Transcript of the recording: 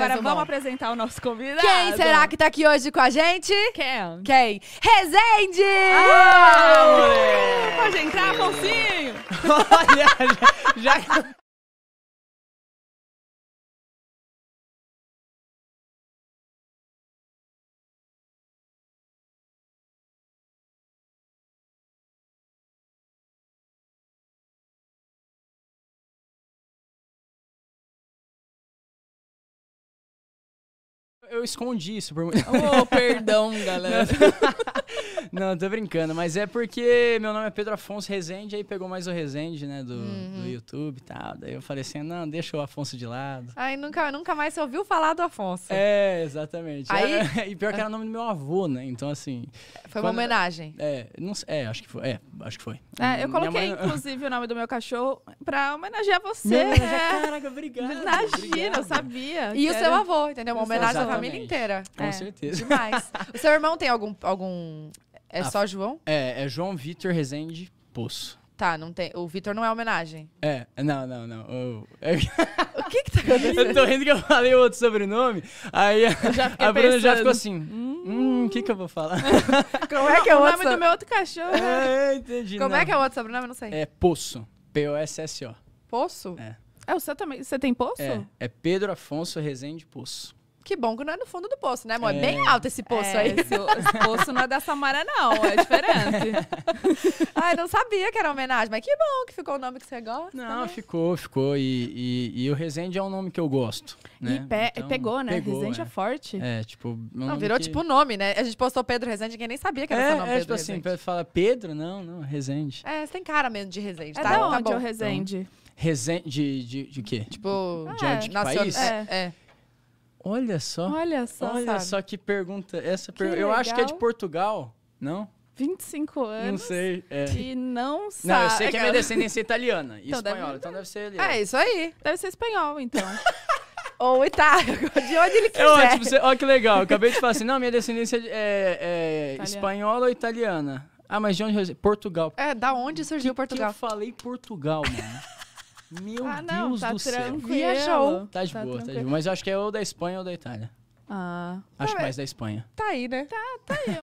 Agora resumão. É vamos apresentar o nosso convidado. Quem será que tá aqui hoje com a gente? Quem? Quem? Rezende! Ah, Pode entrar, Foncinho! Olha, já... já... eu escondi isso por muito. Oh, perdão, galera. Não, tô brincando, mas é porque meu nome é Pedro Afonso Rezende, aí pegou mais o Rezende, né, do, uhum. do YouTube e tal. Daí eu falei assim, não, deixa o Afonso de lado. Aí nunca, nunca mais você ouviu falar do Afonso. É, exatamente. Aí... Era, e pior que era ah. o nome do meu avô, né? Então, assim. Foi quando, uma homenagem. É, não, é, acho que foi. É, acho que foi. É, eu coloquei, mãe... inclusive, o nome do meu cachorro pra homenagear você. Não, é. Caraca, obrigado. Imagina, eu sabia. E o seu avô, entendeu? Uma homenagem à família inteira. Com é, certeza. Demais. o seu irmão tem algum, algum é a, ah, só João? É, é João Vitor Rezende Poço. Tá, não tem. O Vitor não é homenagem. É, não, não, não. É o que que tá acontecendo? Eu tô rindo que eu falei outro sobrenome, aí a, Bruna já ficou assim, hum, o que que eu vou falar? Como é que é o, o nome é so... do meu outro cachorro? Né? É, entendi. Como é não. é que é o outro sobrenome? Não sei. É Poço. P-O-S-S-O. Poço? É. É, o seu também. Você tem Poço? É, é Pedro Afonso Rezende Poço. Que bom que não é no fundo do poço, né, amor? É, é bem alto esse poço é, aí. Esse, poço não é da Samara, não. É diferente. Ai, não sabia que era homenagem, mas que bom que ficou o nome que você gosta. Não, né? ficou, ficou. E, e, e, o Resende é um nome que eu gosto. Né? E pe então, pegou, né? Pegou, Resende é. é. forte. É, tipo. Um não, virou que... tipo nome, né? A gente postou Pedro Resende, ninguém nem sabia que era é, seu nome. É, Pedro tipo assim, Resende. assim, Pedro fala Pedro, não, não, Resende. É, você tem cara mesmo de Resende, é tá? tá onde tá bom. o Resende? Então, Resende de, de, de, quê? Tipo, de, é, que país? É. é. é. Olha só. Olha só. Olha sabe? só que pergunta. Essa per... Eu acho que é de Portugal, não? 25 anos. Não sei. É. E não sabe. Não, eu sei que é minha descendência é italiana e então espanhola. Deve... Então deve ser. Ali, é isso aí. Deve ser espanhol, então. Ou Itália, de onde ele quiser. É ótimo, você, ó que legal, acabei de falar assim, não, minha descendência é, é espanhola ou italiana? Ah, mas de onde? Portugal. É, da onde surgiu que Portugal? Que eu falei Portugal, mano. Meu ah, não, Deus tá do tranquilo. céu. Viajou. Tá de tá boa, tranquilo. tá de boa. Mas eu acho que é ou da Espanha ou da Itália. Ah. Acho tá mais é. da Espanha. Tá aí, né? Tá, tá aí.